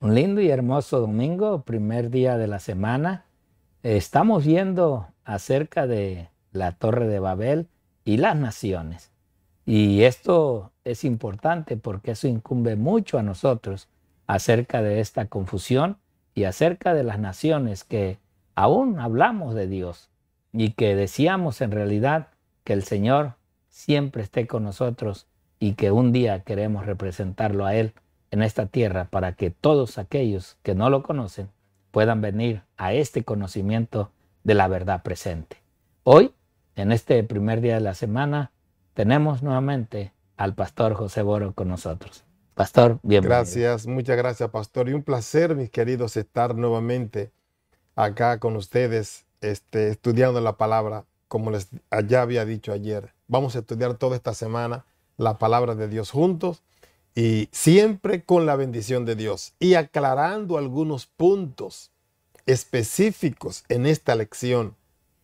Un lindo y hermoso domingo, primer día de la semana. Eh, estamos viendo acerca de la Torre de Babel y las naciones. Y esto es importante porque eso incumbe mucho a nosotros acerca de esta confusión y acerca de las naciones que aún hablamos de Dios y que decíamos en realidad que el Señor siempre esté con nosotros y que un día queremos representarlo a Él en esta tierra para que todos aquellos que no lo conocen puedan venir a este conocimiento de la verdad presente. Hoy, en este primer día de la semana, tenemos nuevamente al pastor José Boro con nosotros. Pastor, bienvenido. Gracias, muchas gracias, pastor. Y un placer, mis queridos, estar nuevamente acá con ustedes, este, estudiando la palabra, como les ya había dicho ayer. Vamos a estudiar toda esta semana la palabra de Dios juntos y siempre con la bendición de Dios y aclarando algunos puntos específicos en esta lección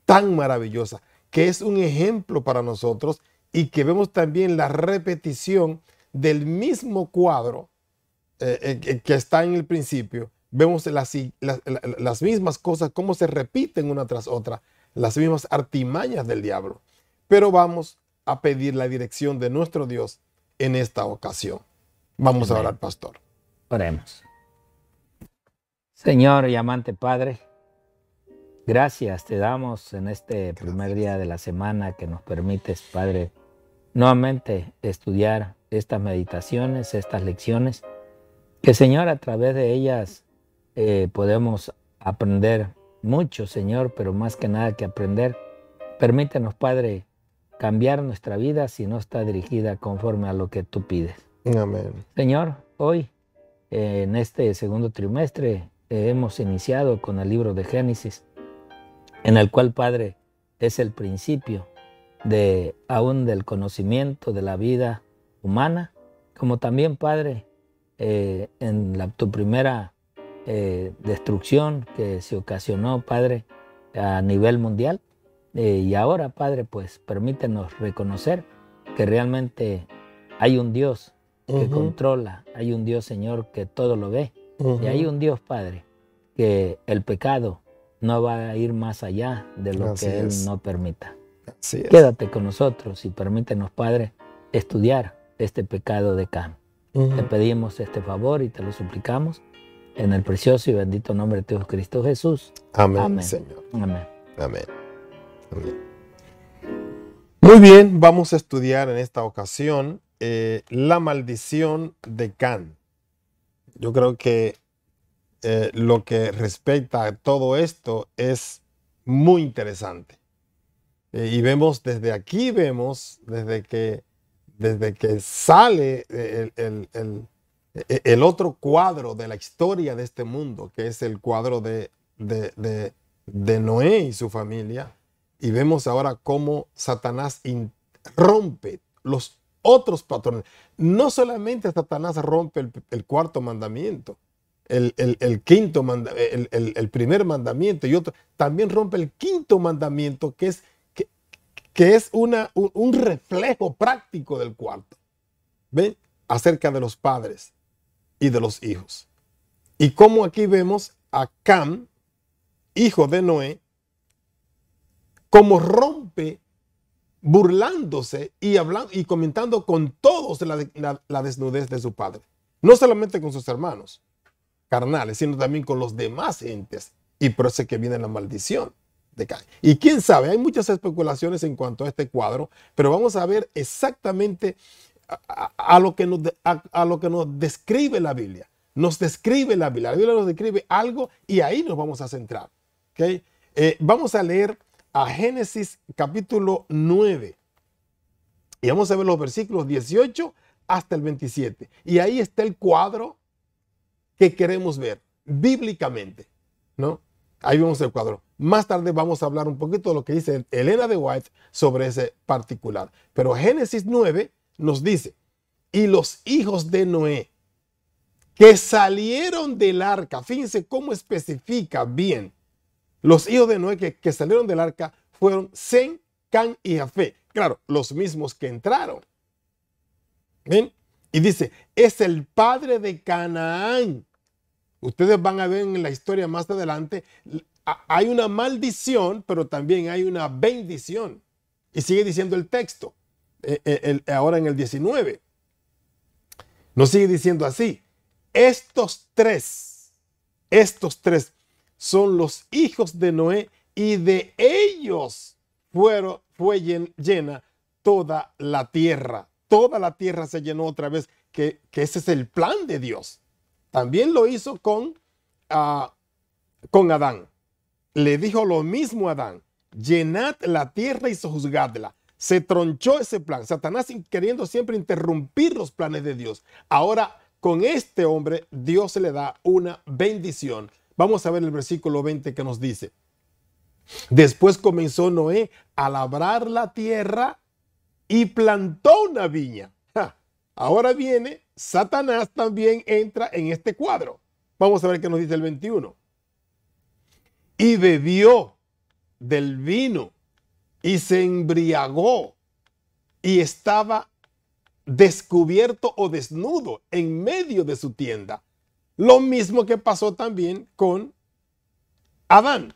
tan maravillosa, que es un ejemplo para nosotros y que vemos también la repetición del mismo cuadro eh, eh, que está en el principio. Vemos las, las, las mismas cosas, cómo se repiten una tras otra, las mismas artimañas del diablo. Pero vamos a pedir la dirección de nuestro Dios en esta ocasión. Vamos a orar, pastor. Oremos. Señor y amante Padre, gracias te damos en este primer día de la semana que nos permites, Padre, nuevamente estudiar estas meditaciones, estas lecciones, que Señor, a través de ellas eh, podemos aprender mucho, Señor, pero más que nada que aprender. Permítenos, Padre, cambiar nuestra vida si no está dirigida conforme a lo que tú pides. Amén. Señor, hoy, en este segundo trimestre, hemos iniciado con el libro de Génesis, en el cual, Padre, es el principio de aún del conocimiento de la vida humana, como también, Padre, eh, en la, tu primera eh, destrucción que se ocasionó, Padre, a nivel mundial. Eh, y ahora, Padre, pues permítenos reconocer que realmente hay un Dios que controla, hay un Dios Señor que todo lo ve, y hay un Dios Padre que el pecado no va a ir más allá de lo que Él no permita. Quédate con nosotros y permítenos, Padre, estudiar este pecado de Cam. Te pedimos este favor y te lo suplicamos en el precioso y bendito nombre de Dios Cristo Jesús. Amén, Señor. Amén. Amén. Muy bien, vamos a estudiar en esta ocasión eh, la maldición de Can. Yo creo que eh, lo que respecta a todo esto es muy interesante. Eh, y vemos desde aquí, vemos desde que, desde que sale el, e, el, otro cuadro de la historia de este mundo, que es el cuadro de, de, de Noé y su familia, y vemos ahora cómo Satanás rompe los otros patrones. No solamente Satanás rompe el, cuarto mandamiento, el, quinto el, primer mandamiento y otro, también rompe el quinto mandamiento que es, que, es una, un, un, reflejo práctico del cuarto. ¿Ven? Acerca de los padres y de los hijos. Y como aquí vemos a Cam, hijo de Noé, como rompe burlándose y, hablando, y comentando con todos la, desnudez de su padre. No solamente con sus hermanos carnales, sino también con los demás entes. Y por eso que viene la maldición. De Caín. Y quién sabe, hay muchas especulaciones en cuanto a este cuadro, pero vamos a ver exactamente a, lo, que nos, lo que nos describe la Biblia. Nos describe la Biblia. La Biblia nos describe algo y ahí nos vamos a centrar. ¿okay? Eh, vamos a leer a Génesis capítulo 9. Y vamos a ver los versículos 18 hasta el 27. Y ahí está el cuadro que queremos ver bíblicamente, ¿no? Ahí vemos el cuadro. Más tarde vamos a hablar un poquito de lo que dice Elena de White sobre ese particular. Pero Génesis 9 nos dice, y los hijos de Noé que salieron del arca, fíjense cómo especifica bien los hijos de Noé que, salieron del arca fueron Sen, Can y Jafé. Claro, los mismos que entraron. ¿Ven? Y dice, es el padre de Canaán. Ustedes van a ver en la historia más adelante, hay una maldición, pero también hay una bendición. Y sigue diciendo el texto, eh, eh, ahora en el 19. Nos sigue diciendo así, estos tres, estos tres, son los hijos de Noé y de ellos fueron, fue llena toda la tierra. Toda la tierra se llenó otra vez, que, ese es el plan de Dios. También lo hizo con, ah, con Adán. Le dijo lo mismo a Adán, llenad la tierra y sojuzgadla. Se tronchó ese plan. Satanás queriendo siempre interrumpir los planes de Dios. Ahora, con este hombre, Dios le da una bendición Vamos a ver el versículo 20 que nos dice. Después comenzó Noé a labrar la tierra y plantó una viña. Ahora viene, Satanás también entra en este cuadro. Vamos a ver qué nos dice el 21. Y bebió del vino y se embriagó y estaba descubierto o desnudo en medio de su tienda. Lo mismo que pasó también con Adán,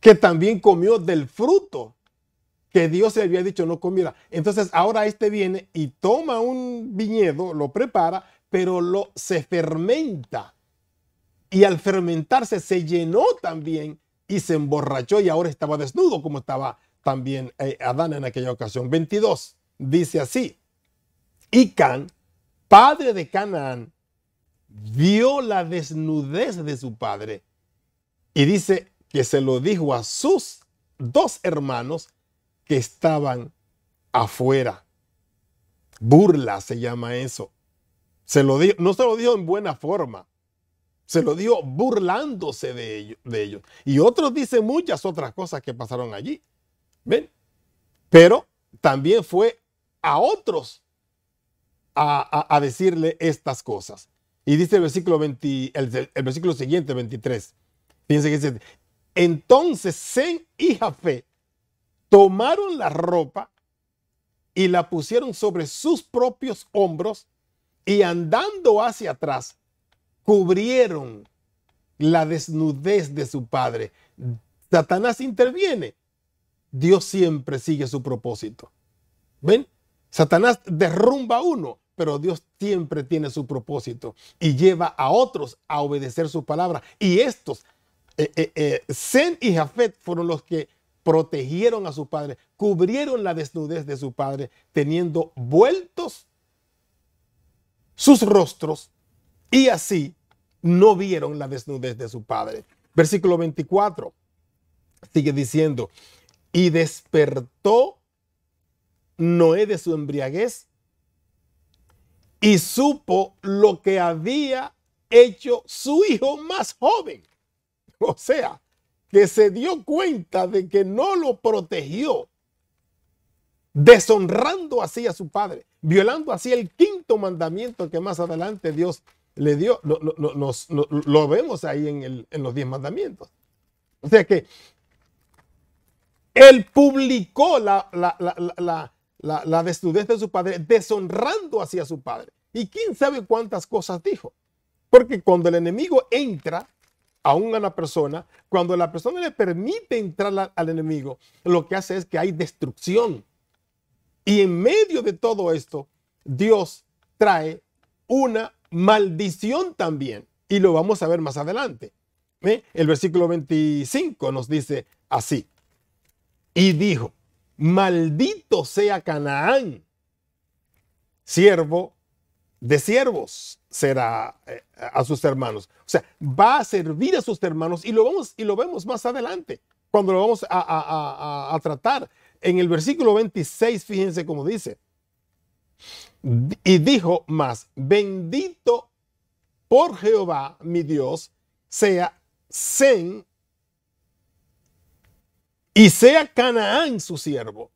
que también comió del fruto que Dios le había dicho no comiera. Entonces ahora este viene y toma un viñedo, lo prepara, pero lo se fermenta. Y al fermentarse se llenó también y se emborrachó y ahora estaba desnudo como estaba también eh, Adán en aquella ocasión. 22 dice así. Y Can, padre de Canaán, vio la desnudez de su padre y dice que se lo dijo a sus dos hermanos que estaban afuera. Burla se llama eso. Se lo no se lo dijo en buena forma. Se lo dijo burlándose de ellos, Y otros dicen muchas otras cosas que pasaron allí. ¿Ven? Pero también fue a otros a decirle estas cosas. Y dice el versículo, el, versículo siguiente, 23. Fíjense que dice, entonces Zen y Jafé tomaron la ropa y la pusieron sobre sus propios hombros y andando hacia atrás, cubrieron la desnudez de su padre. Satanás interviene. Dios siempre sigue su propósito. ¿Ven? Satanás derrumba a uno, pero Dios siempre tiene su propósito y lleva a otros a obedecer su palabra. Y estos, Zen eh, eh, eh, y Jafet fueron los que protegieron a su padre, cubrieron la desnudez de su padre, teniendo vueltos sus rostros y así no vieron la desnudez de su padre. Versículo 24 sigue diciendo, y despertó Noé de su embriaguez y supo lo que había hecho su hijo más joven. O sea, que se dio cuenta de que no lo protegió, deshonrando así a su padre, violando así el quinto mandamiento que más adelante Dios le dio. Lo, lo, vemos ahí en, los diez mandamientos. O sea que él publicó la, la, desnudez de su padre, deshonrando hacia su padre. Y quién sabe cuántas cosas dijo. Porque cuando el enemigo entra a una persona, cuando la persona le permite entrar al enemigo, lo que hace es que hay destrucción. Y en medio de todo esto, Dios trae una maldición también. Y lo vamos a ver más adelante. ¿Eh? El versículo 25 nos dice así. Y dijo, maldito sea Canaán, siervo de siervos será eh, a sus hermanos. O sea, va a servir a sus hermanos y lo, vamos, y lo vemos más adelante, cuando lo vamos a, tratar. En el versículo 26, fíjense cómo dice. Y dijo más, bendito por Jehová mi Dios sea Zen y sea Canaán su siervo.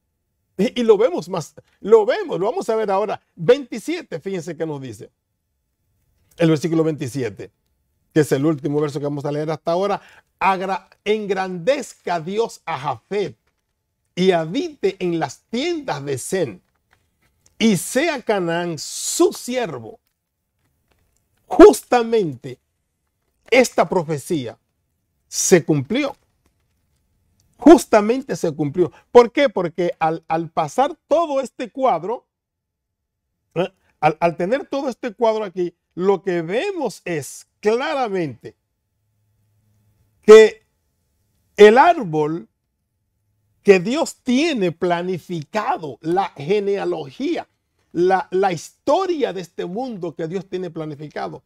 Y, lo vemos más, lo vemos, lo vamos a ver ahora. 27, fíjense que nos dice. El versículo 27, que es el último verso que vamos a leer hasta ahora. engrandezca Dios a Jafet y habite en las tiendas de Zen y sea Canaán su siervo. Justamente esta profecía se cumplió justamente se cumplió. ¿Por qué? Porque al, pasar todo este cuadro, ¿eh? al, tener todo este cuadro aquí, lo que vemos es claramente que el árbol que Dios tiene planificado, la genealogía, la, historia de este mundo que Dios tiene planificado,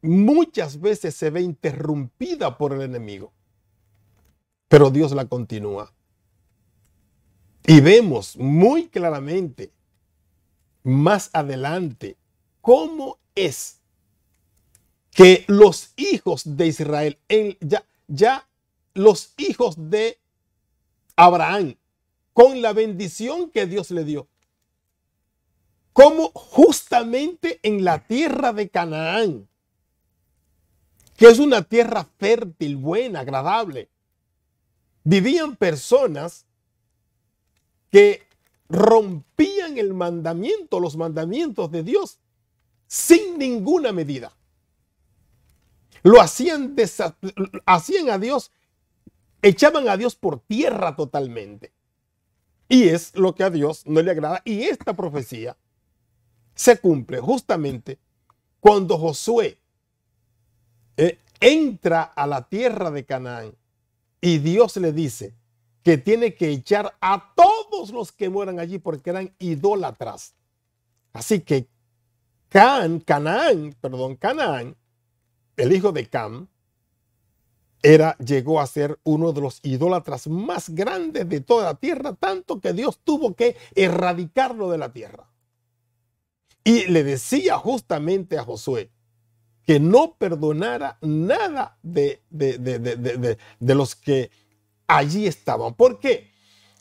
muchas veces se ve interrumpida por el enemigo pero Dios la continúa. Y vemos muy claramente más adelante cómo es que los hijos de Israel, ya, ya los hijos de Abraham, con la bendición que Dios le dio, como justamente en la tierra de Canaán, que es una tierra fértil, buena, agradable, vivían personas que rompían el mandamiento, los mandamientos de Dios, sin ninguna medida. Lo hacían, a Dios, echaban a Dios por tierra totalmente. Y es lo que a Dios no le agrada. Y esta profecía se cumple justamente cuando Josué eh, entra a la tierra de Canaán y Dios le dice que tiene que echar a todos los que mueran allí porque eran idólatras. Así que Can, Canaán, perdón, Canaán, el hijo de Cam, era, llegó a ser uno de los idólatras más grandes de toda la tierra, tanto que Dios tuvo que erradicarlo de la tierra. Y le decía justamente a Josué, que no perdonara nada de, los que allí estaban. ¿Por qué?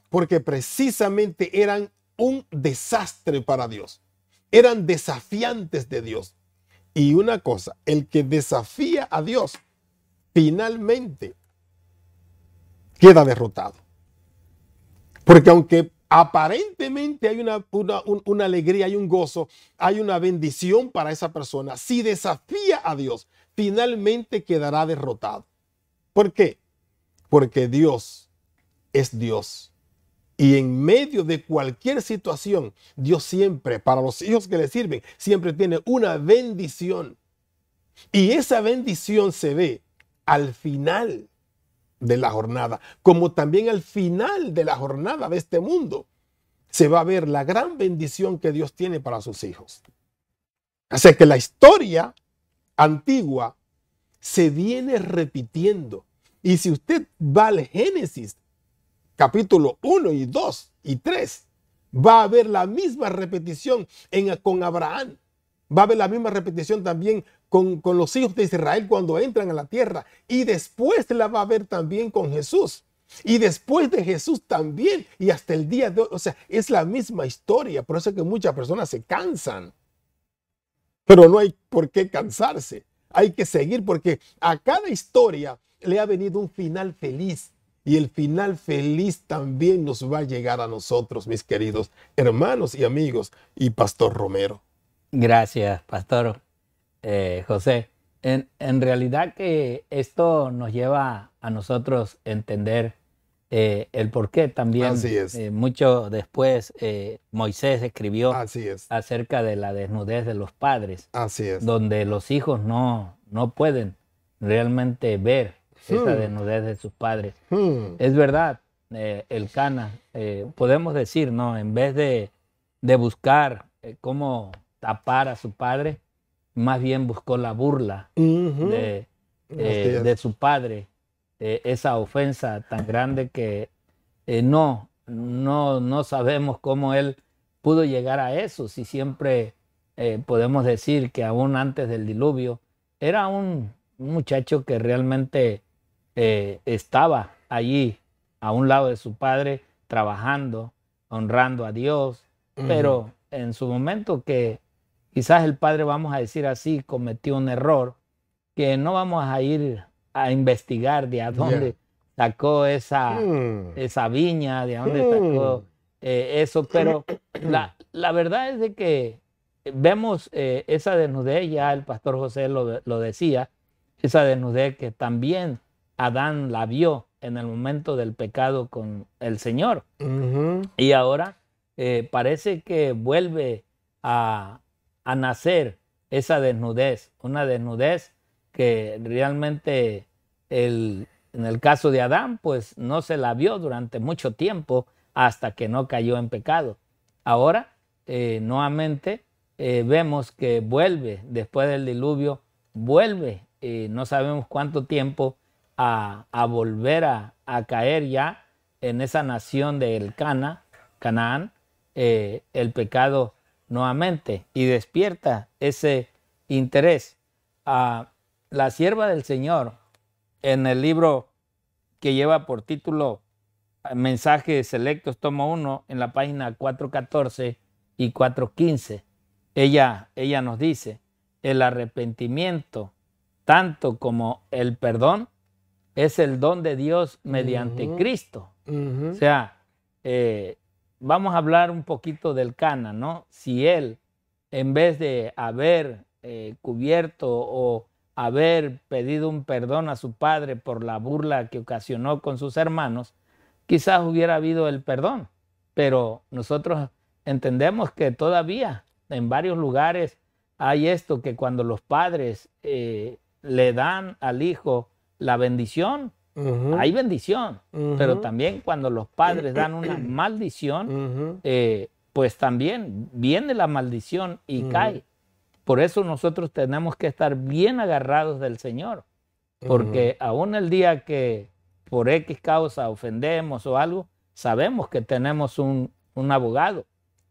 Porque precisamente eran un desastre para Dios. Eran desafiantes de Dios. Y una cosa, el que desafía a Dios finalmente queda derrotado. Porque aunque aparentemente hay una, alegría, hay un gozo, hay una bendición para esa persona. Si desafía a Dios, finalmente quedará derrotado. ¿Por qué? Porque Dios es Dios. Y en medio de cualquier situación, Dios siempre, para los hijos que le sirven, siempre tiene una bendición. Y esa bendición se ve al final de la jornada, como también al final de la jornada de este mundo, se va a ver la gran bendición que Dios tiene para sus hijos. Así que la historia antigua se viene repitiendo. Y si usted va al Génesis, capítulo 1 y 2 y 3, va a haber la misma repetición en, con Abraham. Va a haber la misma repetición también con, los hijos de Israel cuando entran a la tierra. Y después la va a ver también con Jesús. Y después de Jesús también. Y hasta el día de hoy. O sea, es la misma historia. Por eso es que muchas personas se cansan. Pero no hay por qué cansarse. Hay que seguir porque a cada historia le ha venido un final feliz. Y el final feliz también nos va a llegar a nosotros, mis queridos hermanos y amigos y Pastor Romero. Gracias, Pastor. Eh, José. En, realidad que esto nos lleva a nosotros entender eh, el por qué también. es. Eh, mucho después Moisés escribió acerca de la desnudez de los padres. Así Donde los hijos no, no pueden realmente ver esa hmm. desnudez de sus padres. Hmm. Es verdad, el cana, podemos decir, ¿no? En vez de, de buscar cómo tapar a su padre, más bien buscó la burla eh, de, su padre, eh, esa ofensa tan grande que eh, no, no, no sabemos cómo él pudo llegar a eso, si siempre podemos decir que aún antes del diluvio era un muchacho que realmente estaba allí a un lado de su padre trabajando, honrando a Dios, pero en su momento que Quizás el padre, vamos a decir así, cometió un error que no vamos a ir a investigar de a dónde sacó esa, mm. esa viña, de dónde sacó mm. eh, eso, pero la, la, verdad es de que vemos eh, esa desnudez, ya el pastor José lo, decía, esa desnudez que también Adán la vio en el momento del pecado con el Señor. Y ahora eh, parece que vuelve a, a nacer esa desnudez, una desnudez que realmente el, en el caso de Adán, pues no se la vio durante mucho tiempo hasta que no cayó en pecado. Ahora, eh, nuevamente, eh, vemos que vuelve, después del diluvio, vuelve, y eh, no sabemos cuánto tiempo, a, volver a, caer ya en esa nación de Cana, Canaán, el pecado nuevamente y despierta ese interés. a la sierva del Señor, en el libro que lleva por título eh, Mensajes Selectos, tomo 1, en la página 414 y 415, ella, ella nos dice, el arrepentimiento, tanto como el perdón, es el don de Dios mediante Cristo. O sea, eh, vamos a hablar un poquito del Cana, ¿no? Si él, en vez de haber eh, cubierto o haber pedido un perdón a su padre por la burla que ocasionó con sus hermanos, quizás hubiera habido el perdón. Pero nosotros entendemos que todavía en varios lugares hay esto, que cuando los padres eh, le dan al hijo la bendición, hay bendición, pero también cuando los padres dan una maldición, eh, pues también viene la maldición y cae. Por eso nosotros tenemos que estar bien agarrados del Señor, porque aún el día que por X causa ofendemos o algo, sabemos que tenemos un, un abogado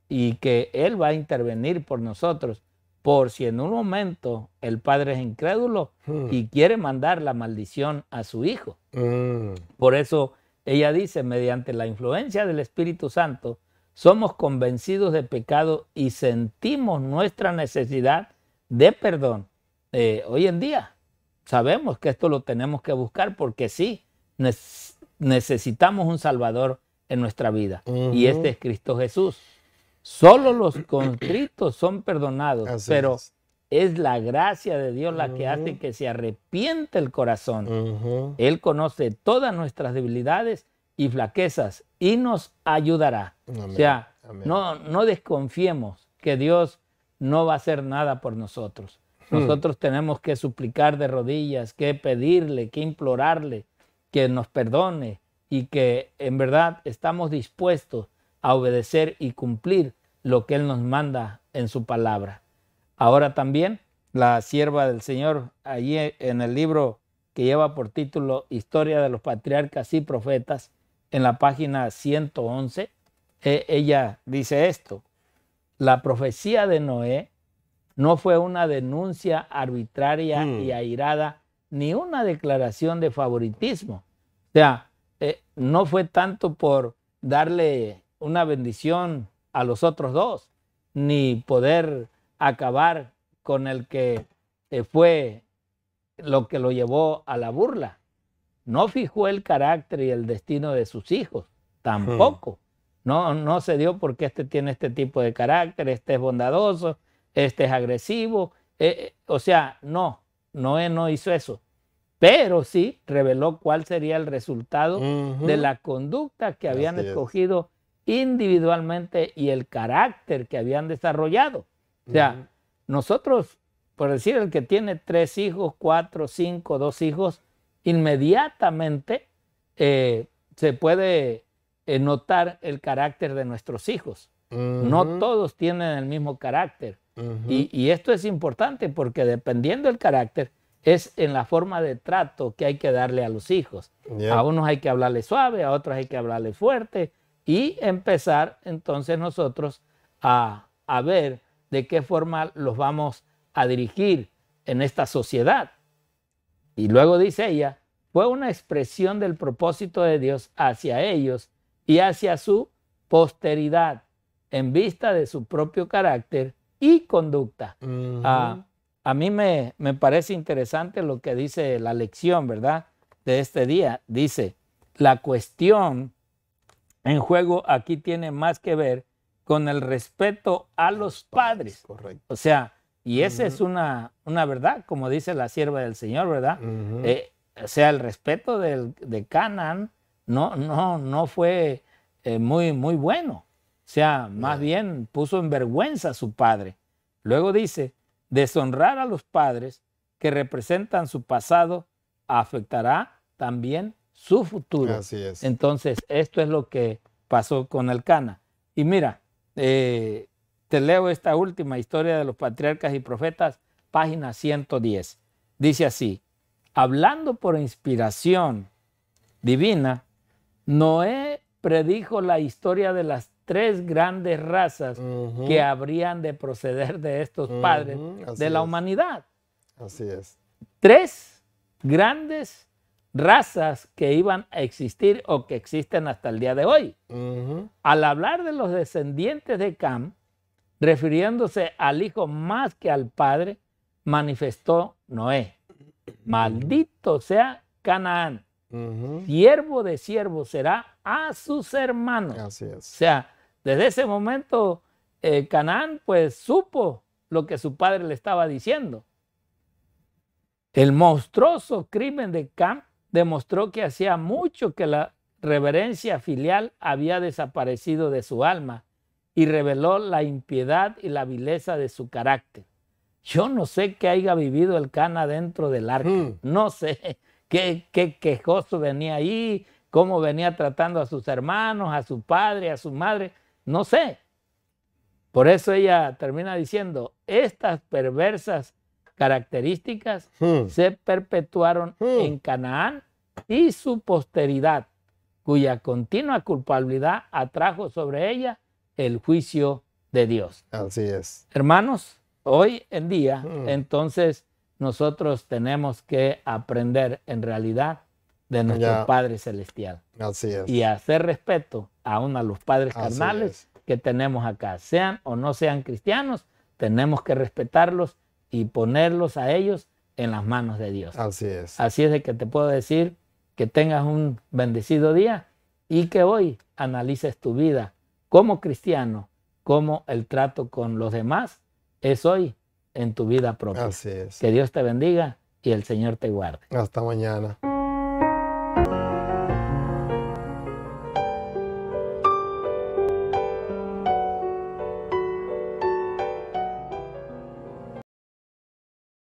y que Él va a intervenir por nosotros por si en un momento el padre es incrédulo hmm. y quiere mandar la maldición a su hijo. Hmm. Por eso ella dice, mediante la influencia del Espíritu Santo, somos convencidos de pecado y sentimos nuestra necesidad de perdón. Eh, hoy en día sabemos que esto lo tenemos que buscar porque sí, necesitamos un Salvador en nuestra vida. Y este es Cristo Jesús. Solo los contritos son perdonados, pero es. la gracia de Dios la que hace que se arrepiente el corazón. Él conoce todas nuestras debilidades y flaquezas y nos ayudará. O sea, no, no desconfiemos que Dios no va a hacer nada por nosotros. Hmm. Nosotros tenemos que suplicar de rodillas, que pedirle, que implorarle que nos perdone y que en verdad estamos dispuestos a obedecer y cumplir lo que Él nos manda en su palabra. Ahora también la sierva del Señor, allí en el libro que lleva por título Historia de los Patriarcas y Profetas, en la página 111, e, ella dice esto, la profecía de Noé no fue una denuncia arbitraria mm. y airada, ni una declaración de favoritismo. O sea, eh, no fue tanto por darle una bendición a los otros dos, ni poder acabar con el que fue lo que lo llevó a la burla. No fijó el carácter y el destino de sus hijos, tampoco. Hmm. No, no se dio porque este tiene este tipo de carácter, este es bondadoso, este es agresivo. Eh, eh, o sea, no, Noé no hizo eso. Pero sí reveló cuál sería el resultado de la conducta que habían escogido individualmente y el carácter que habían desarrollado. O sea, nosotros, por decir, el que tiene tres hijos, cuatro, cinco, dos hijos, inmediatamente eh, se puede eh, notar el carácter de nuestros hijos. No todos tienen el mismo carácter. y, esto es importante porque dependiendo del carácter, es en la forma de trato que hay que darle a los hijos. A unos hay que hablarle suave, a otros hay que hablarle fuerte, y empezar entonces nosotros a, ver de qué forma los vamos a dirigir en esta sociedad. Y luego dice ella, fue una expresión del propósito de Dios hacia ellos y hacia su posteridad en vista de su propio carácter y conducta. Ah, a mí me, me parece interesante lo que dice la lección, ¿verdad? De este día. Dice, la cuestión en juego aquí tiene más que ver con el respeto a los padres. Correcto. O sea, y esa es una, una verdad, como dice la sierva del Señor, ¿verdad? Eh, o sea, el respeto de Canaan no, no, no fue eh, muy, muy bueno. O sea, más bien puso en vergüenza a su padre. Luego dice, deshonrar a los padres que representan su pasado afectará también su futuro. Así es. Entonces, esto es lo que pasó con cana Y mira, eh, te leo esta última historia de los patriarcas y profetas, página 110. Dice así, hablando por inspiración divina, Noé predijo la historia de las tres grandes razas que habrían de proceder de estos padres de la humanidad. Así es. Tres grandes razas que iban a existir o que existen hasta el día de hoy. Al hablar de los descendientes de Cam, refiriéndose al hijo más que al padre, manifestó Noé. Maldito sea Canaán. Siervo de siervo será a sus hermanos. O sea, desde ese momento eh, Canaán pues supo lo que su padre le estaba diciendo. El monstruoso crimen de Cam demostró que hacía mucho que la reverencia filial había desaparecido de su alma y reveló la impiedad y la vileza de su carácter. Yo no sé qué haya vivido el Cana dentro del arca, hmm. no sé qué, qué quejoso venía ahí, cómo venía tratando a sus hermanos, a su padre, a su madre, no sé. Por eso ella termina diciendo, estas perversas características hmm. se perpetuaron hmm. en Canaán y su posteridad, cuya continua culpabilidad atrajo sobre ella el juicio de Dios. Así es. Hermanos, hoy en día, hmm. entonces, nosotros tenemos que aprender en realidad de nuestro Padre Celestial. Y hacer respeto aún a los padres carnales que tenemos acá. Sean o no sean cristianos, tenemos que respetarlos y ponerlos a ellos en las manos de Dios. Así es. Así es de que te puedo decir que tengas un bendecido día y que hoy analices tu vida como cristiano, como el trato con los demás es hoy en tu vida propia. Así es. Que Dios te bendiga y el Señor te guarde. Hasta mañana.